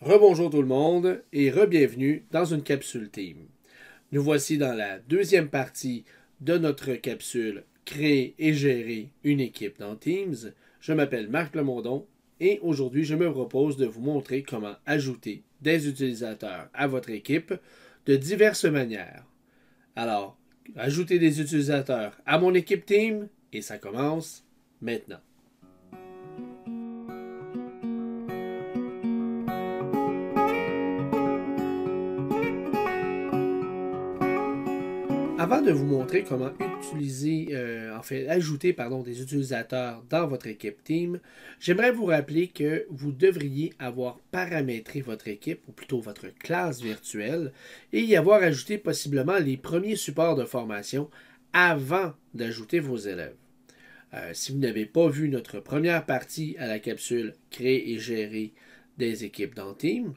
Rebonjour tout le monde et re-bienvenue dans une capsule Teams. Nous voici dans la deuxième partie de notre capsule Créer et gérer une équipe dans Teams. Je m'appelle Marc Lemondon et aujourd'hui je me propose de vous montrer comment ajouter des utilisateurs à votre équipe de diverses manières. Alors, ajouter des utilisateurs à mon équipe Team et ça commence maintenant. Avant de vous montrer comment utiliser, euh, ajouter pardon, des utilisateurs dans votre équipe Team, j'aimerais vous rappeler que vous devriez avoir paramétré votre équipe, ou plutôt votre classe virtuelle, et y avoir ajouté possiblement les premiers supports de formation avant d'ajouter vos élèves. Euh, si vous n'avez pas vu notre première partie à la capsule Créer et gérer des équipes dans Team,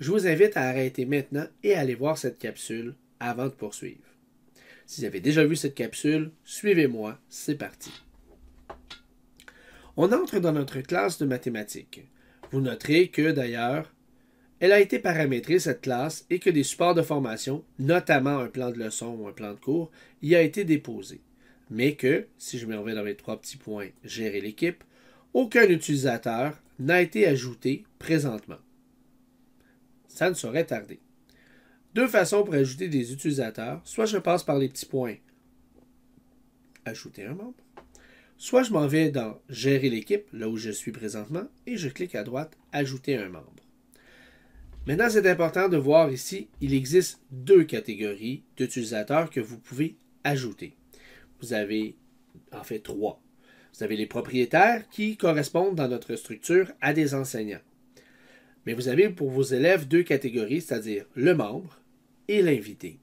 je vous invite à arrêter maintenant et aller voir cette capsule avant de poursuivre. Si vous avez déjà vu cette capsule, suivez-moi, c'est parti. On entre dans notre classe de mathématiques. Vous noterez que, d'ailleurs, elle a été paramétrée, cette classe, et que des supports de formation, notamment un plan de leçon ou un plan de cours, y a été déposé. Mais que, si je me reviens dans mes trois petits points, gérer l'équipe, aucun utilisateur n'a été ajouté présentement. Ça ne saurait tarder. Deux façons pour ajouter des utilisateurs. Soit je passe par les petits points, ajouter un membre. Soit je m'en vais dans Gérer l'équipe, là où je suis présentement, et je clique à droite Ajouter un membre. Maintenant, c'est important de voir ici, il existe deux catégories d'utilisateurs que vous pouvez ajouter. Vous avez en fait trois. Vous avez les propriétaires qui correspondent dans notre structure à des enseignants. Mais vous avez pour vos élèves deux catégories, c'est-à-dire le membre et l'invité.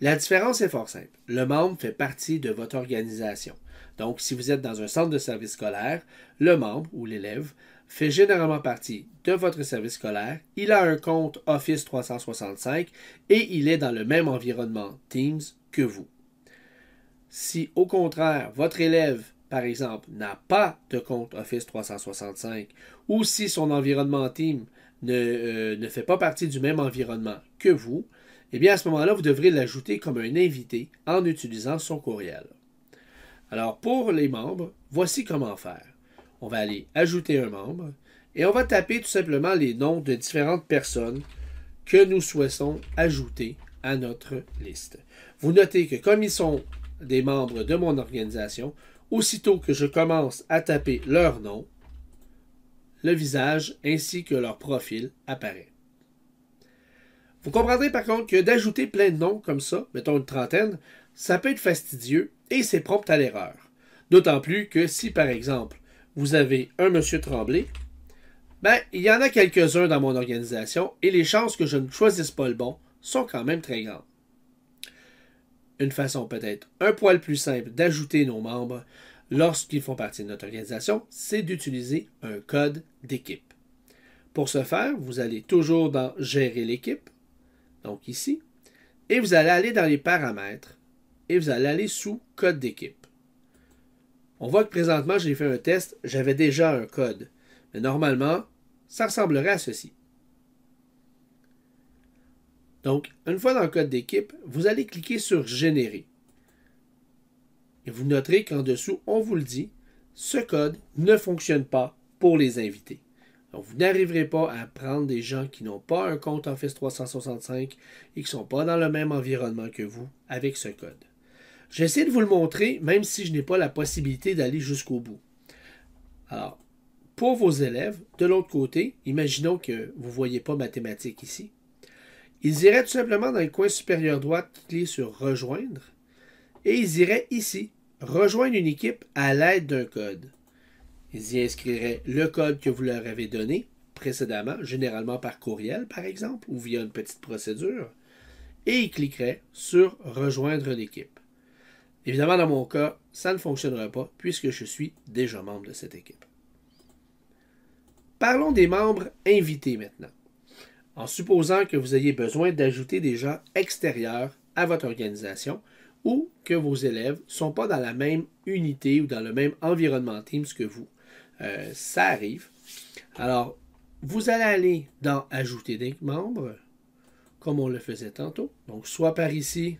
La différence est fort simple. Le membre fait partie de votre organisation. Donc, si vous êtes dans un centre de service scolaire, le membre ou l'élève fait généralement partie de votre service scolaire, il a un compte Office 365 et il est dans le même environnement Teams que vous. Si au contraire, votre élève par exemple, n'a pas de compte Office 365 ou si son environnement team ne, euh, ne fait pas partie du même environnement que vous, eh bien à ce moment-là, vous devrez l'ajouter comme un invité en utilisant son courriel. Alors pour les membres, voici comment faire. On va aller ajouter un membre et on va taper tout simplement les noms de différentes personnes que nous souhaitons ajouter à notre liste. Vous notez que comme ils sont des membres de mon organisation, Aussitôt que je commence à taper leur nom, le visage ainsi que leur profil apparaît. Vous comprendrez par contre que d'ajouter plein de noms comme ça, mettons une trentaine, ça peut être fastidieux et c'est prompt à l'erreur. D'autant plus que si par exemple vous avez un monsieur Tremblay, ben il y en a quelques-uns dans mon organisation et les chances que je ne choisisse pas le bon sont quand même très grandes une façon peut-être un poil plus simple d'ajouter nos membres lorsqu'ils font partie de notre organisation, c'est d'utiliser un code d'équipe. Pour ce faire, vous allez toujours dans Gérer l'équipe, donc ici, et vous allez aller dans les paramètres et vous allez aller sous Code d'équipe. On voit que présentement, j'ai fait un test, j'avais déjà un code, mais normalement, ça ressemblerait à ceci. Donc, une fois dans le code d'équipe, vous allez cliquer sur Générer. Et vous noterez qu'en dessous, on vous le dit, ce code ne fonctionne pas pour les invités. vous n'arriverez pas à prendre des gens qui n'ont pas un compte Office 365 et qui ne sont pas dans le même environnement que vous avec ce code. J'essaie de vous le montrer, même si je n'ai pas la possibilité d'aller jusqu'au bout. Alors, pour vos élèves, de l'autre côté, imaginons que vous ne voyez pas mathématiques ici. Ils iraient tout simplement dans le coin supérieur droit, cliquer sur Rejoindre, et ils iraient ici, Rejoindre une équipe à l'aide d'un code. Ils y inscriraient le code que vous leur avez donné précédemment, généralement par courriel par exemple, ou via une petite procédure, et ils cliqueraient sur Rejoindre l'équipe ». Évidemment, dans mon cas, ça ne fonctionnerait pas puisque je suis déjà membre de cette équipe. Parlons des membres invités maintenant en supposant que vous ayez besoin d'ajouter des gens extérieurs à votre organisation ou que vos élèves ne sont pas dans la même unité ou dans le même environnement Teams que vous. Euh, ça arrive. Alors, vous allez aller dans Ajouter des membres, comme on le faisait tantôt. Donc, soit par ici,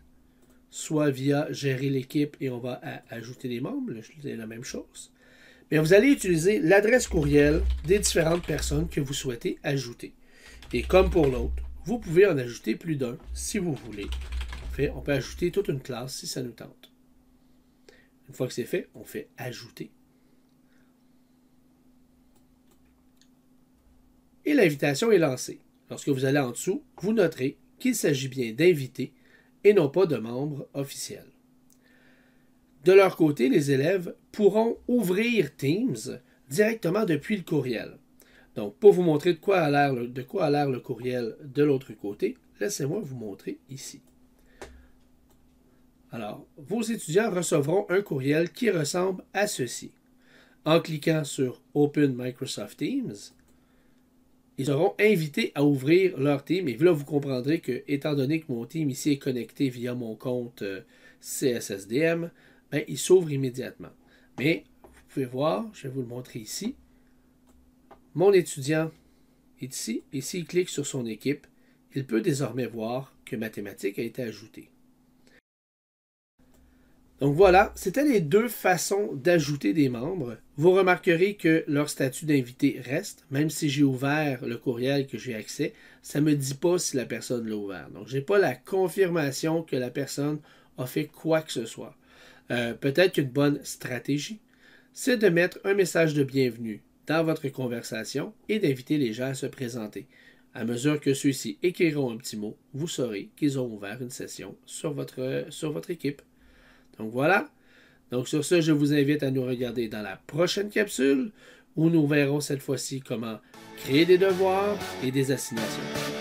soit via Gérer l'équipe et on va Ajouter des membres. C'est la même chose. Mais vous allez utiliser l'adresse courriel des différentes personnes que vous souhaitez ajouter. Et comme pour l'autre, vous pouvez en ajouter plus d'un si vous voulez. En fait, on peut ajouter toute une classe si ça nous tente. Une fois que c'est fait, on fait ajouter. Et l'invitation est lancée. Lorsque vous allez en dessous, vous noterez qu'il s'agit bien d'invités et non pas de membres officiels. De leur côté, les élèves pourront ouvrir Teams directement depuis le courriel. Donc, pour vous montrer de quoi a l'air le, courriel de l'autre côté, laissez-moi vous montrer ici. Alors, vos étudiants recevront un courriel qui ressemble à ceci. En cliquant sur Open Microsoft Teams, ils seront invités à ouvrir leur team. Et là, vous comprendrez que, étant donné que mon team ici est connecté via mon compte euh, CSSDM, ben, il s'ouvre immédiatement. Mais vous pouvez voir, je vais vous le montrer ici, mon étudiant est ici, et s'il clique sur son équipe, il peut désormais voir que mathématiques a été ajoutée. Donc voilà, c'était les deux façons d'ajouter des membres. Vous remarquerez que leur statut d'invité reste, même si j'ai ouvert le courriel que j'ai accès, ça ne me dit pas si la personne l'a ouvert. Donc je n'ai pas la confirmation que la personne a fait quoi que ce soit. Euh, peut-être qu'une bonne stratégie, c'est de mettre un message de bienvenue dans votre conversation et d'inviter les gens à se présenter. À mesure que ceux-ci écriront un petit mot, vous saurez qu'ils ont ouvert une session sur votre, sur votre équipe. Donc voilà. Donc sur ce, je vous invite à nous regarder dans la prochaine capsule où nous verrons cette fois-ci comment créer des devoirs et des assignations.